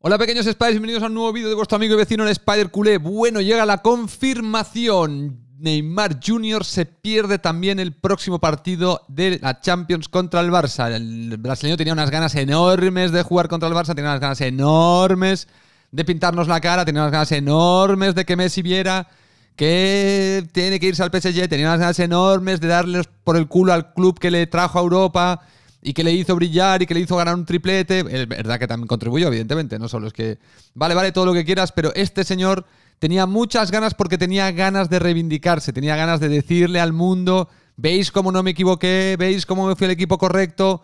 Hola pequeños Spiders, bienvenidos a un nuevo vídeo de vuestro amigo y vecino el Spider Culé. Bueno, llega la confirmación. Neymar Jr. se pierde también el próximo partido de la Champions contra el Barça. El brasileño tenía unas ganas enormes de jugar contra el Barça, tenía unas ganas enormes de pintarnos la cara, tenía unas ganas enormes de que Messi viera que tiene que irse al PSG, tenía unas ganas enormes de darles por el culo al club que le trajo a Europa y que le hizo brillar y que le hizo ganar un triplete. Es verdad que también contribuyó, evidentemente, no solo es que, vale, vale, todo lo que quieras, pero este señor tenía muchas ganas porque tenía ganas de reivindicarse, tenía ganas de decirle al mundo, veis cómo no me equivoqué, veis cómo me fui al equipo correcto.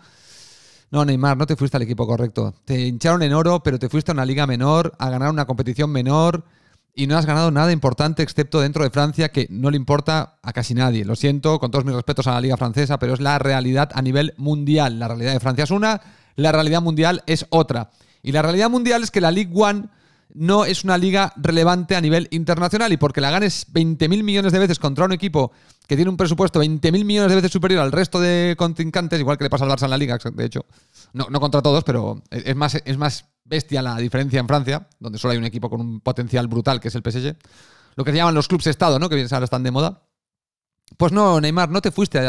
No, Neymar, no te fuiste al equipo correcto. Te hincharon en oro, pero te fuiste a una liga menor, a ganar una competición menor y no has ganado nada importante excepto dentro de Francia, que no le importa a casi nadie. Lo siento, con todos mis respetos a la Liga Francesa, pero es la realidad a nivel mundial. La realidad de Francia es una, la realidad mundial es otra. Y la realidad mundial es que la Ligue One no es una liga relevante a nivel internacional y porque la ganes 20.000 millones de veces contra un equipo que tiene un presupuesto 20.000 millones de veces superior al resto de contrincantes, igual que le pasa al Barça en la liga, de hecho, no, no contra todos, pero es más, es más bestia la diferencia en Francia, donde solo hay un equipo con un potencial brutal que es el PSG, lo que se llaman los clubes Estado, ¿no? que ahora están de moda. Pues no, Neymar, no te fuiste.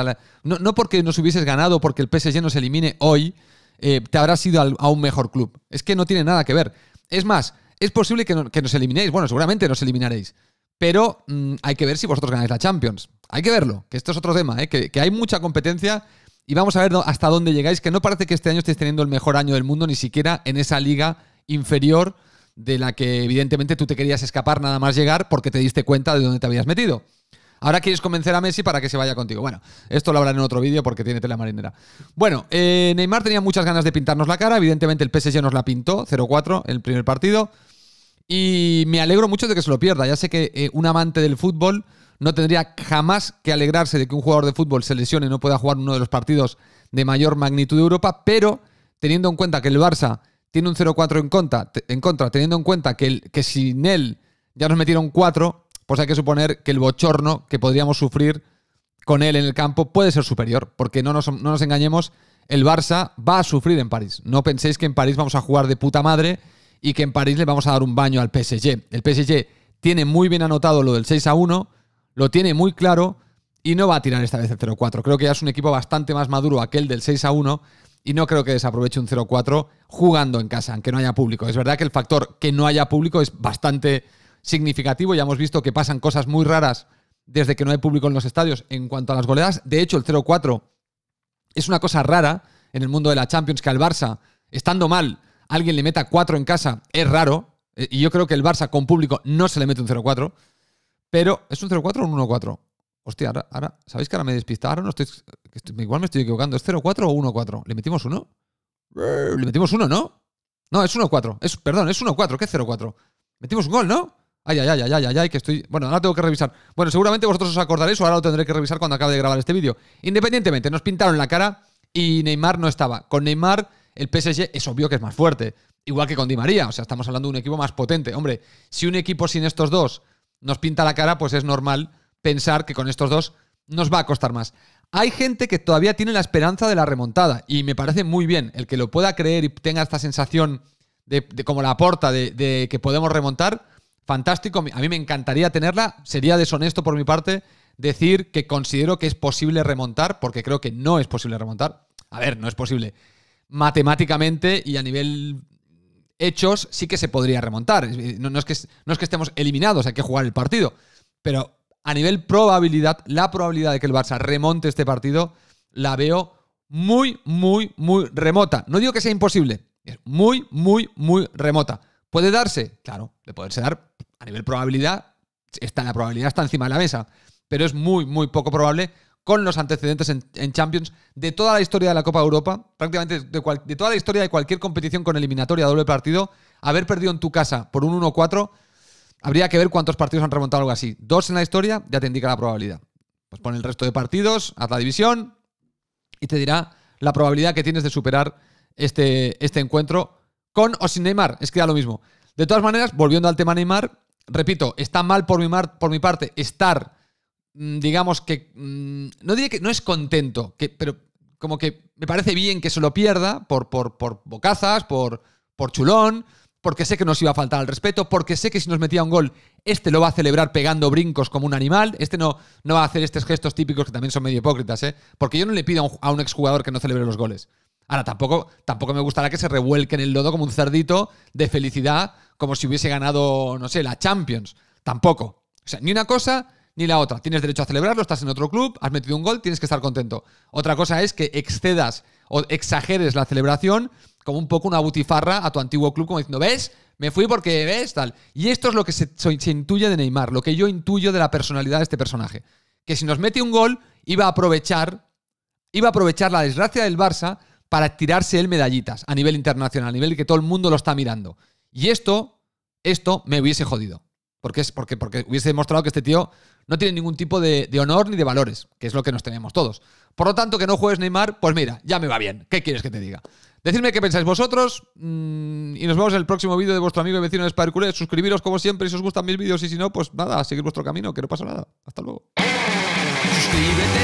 no, porque nos hubieses ganado, porque el PSG nos elimine hoy, eh, te habrás ido a un mejor club. Es que no tiene nada que ver. Es más, es posible que, nos eliminéis. Bueno, seguramente nos eliminaréis. Pero mm, hay que ver si vosotros ganáis la Champions. Hay que verlo, que esto es otro tema, ¿eh? que, que hay mucha competencia y vamos a ver hasta dónde llegáis, que no parece que este año estéis teniendo el mejor año del mundo, ni siquiera en esa liga inferior de la que evidentemente tú te querías escapar nada más llegar porque te diste cuenta de dónde te habías metido. Ahora quieres convencer a Messi para que se vaya contigo. Bueno, esto lo hablaré en otro vídeo porque tiene tela marinera. Bueno, eh, Neymar tenía muchas ganas de pintarnos la cara. Evidentemente el PSG nos la pintó, 0-4, el primer partido. Y me alegro mucho de que se lo pierda. Ya sé que eh, un amante del fútbol no tendría jamás que alegrarse de que un jugador de fútbol se lesione y no pueda jugar uno de los partidos de mayor magnitud de Europa, pero teniendo en cuenta que el Barça tiene un 0-4 en contra, teniendo en cuenta que, que sin él ya nos metieron 4, pues hay que suponer que el bochorno que podríamos sufrir con él en el campo puede ser superior, porque no nos, no nos engañemos, el Barça va a sufrir en París. No penséis que en París vamos a jugar de puta madre y que en París le vamos a dar un baño al PSG. El PSG tiene muy bien anotado lo del 6 a 1, lo tiene muy claro y no va a tirar esta vez el 0-4. Creo que ya es un equipo bastante más maduro aquel del 6-1 y no creo que desaproveche un 0-4 jugando en casa, aunque no haya público. Es verdad que el factor que no haya público es bastante significativo. Ya hemos visto que pasan cosas muy raras desde que no hay público en los estadios en cuanto a las goleadas. De hecho, el 0-4 es una cosa rara en el mundo de la Champions que al Barça, estando mal, alguien le meta 4 en casa. Es raro. Eh, y yo creo que el Barça con público no se le mete un 0-4. Pero, ¿es un 0-4 o un 1-4? Hostia, ahora, ¿sabéis que ahora me despista? Ahora no estoy, igual me estoy equivocando. ¿Es 0-4 o 1-4? ¿Le metimos uno? Le metimos uno, ¿no? No, es 1-4. perdón, es 1-4. ¿Qué es 0-4? Metimos un gol, ¿no? Ay, ay, ay, ay, ay, ay, ay, que estoy. Bueno, ahora tengo que revisar. Bueno, seguramente vosotros os acordaréis o ahora lo tendré que revisar cuando acabe de grabar este vídeo. Independientemente, nos pintaron la cara y Neymar no estaba. Con Neymar, el PSG es obvio que es más fuerte. Igual que con Di María. O sea, estamos hablando de un equipo más potente. Hombre, si un equipo sin estos dos nos pinta la cara, pues es normal pensar que con estos dos nos va a costar más. Hay gente que todavía tiene la esperanza de la remontada y me parece muy bien el que lo pueda creer y tenga esta sensación de, como la aporta de, de, que podemos remontar. Fantástico, a mí me encantaría tenerla. Sería deshonesto por mi parte decir que considero que es posible remontar, porque creo que no es posible remontar. A ver, no es posible. Matemáticamente y a nivel hechos sí que se podría remontar. No, es que, estemos eliminados, hay que jugar el partido. Pero a nivel probabilidad, la probabilidad de que el Barça remonte este partido la veo muy, muy, muy remota. No digo que sea imposible, es muy, muy, muy remota. ¿Puede darse? Claro, de poderse dar a nivel probabilidad, está, la probabilidad está encima de la mesa, pero es muy, muy poco probable con los antecedentes en, Champions de toda la historia de la Copa Europa, prácticamente de, toda la historia de cualquier competición con eliminatoria doble partido, haber perdido en tu casa por un 1-4, habría que ver cuántos partidos han remontado algo así. Dos en la historia ya te indica la probabilidad. Pues pon el resto de partidos, haz la división y te dirá la probabilidad que tienes de superar este, este encuentro con o sin Neymar. Es que da lo mismo. De todas maneras, volviendo al tema Neymar, repito, está mal por mi, por mi parte estar Mm, digamos que, mm, no diré que no es contento, que, pero como que me parece bien que se lo pierda por, por, por bocazas, por, por chulón, porque sé que nos iba a faltar al respeto, porque sé que si nos metía un gol, este lo va a celebrar pegando brincos como un animal, este no, no va a hacer estos gestos típicos que también son medio hipócritas, ¿eh? porque yo no le pido a un, exjugador que no celebre los goles. Ahora, tampoco, tampoco me gustará que se revuelque en el lodo como un cerdito de felicidad, como si hubiese ganado, no sé, la Champions. Tampoco. O sea, ni una cosa ni la otra. Tienes derecho a celebrarlo, estás en otro club, has metido un gol, tienes que estar contento. Otra cosa es que excedas o exageres la celebración como un poco una butifarra a tu antiguo club, como diciendo, ¿ves? Me fui porque, ¿ves? Tal. Y esto es lo que se, intuye de Neymar, lo que yo intuyo de la personalidad de este personaje. Que si nos mete un gol, iba a aprovechar, iba a aprovechar la desgracia del Barça para tirarse él medallitas a nivel internacional, a nivel que todo el mundo lo está mirando. Y esto, esto me hubiese jodido. Porque, es, porque, porque hubiese demostrado que este tío no tiene ningún tipo de, honor ni de valores, que es lo que nos tenemos todos. Por lo tanto, que no juegues Neymar, pues mira, ya me va bien. ¿Qué quieres que te diga? Decidme qué pensáis vosotros mm, y nos vemos en el próximo vídeo de vuestro amigo y vecino de Spider Suscribiros como siempre si os gustan mis vídeos y si no, pues nada, a seguir vuestro camino, que no pasa nada. Hasta luego. Suscríbete,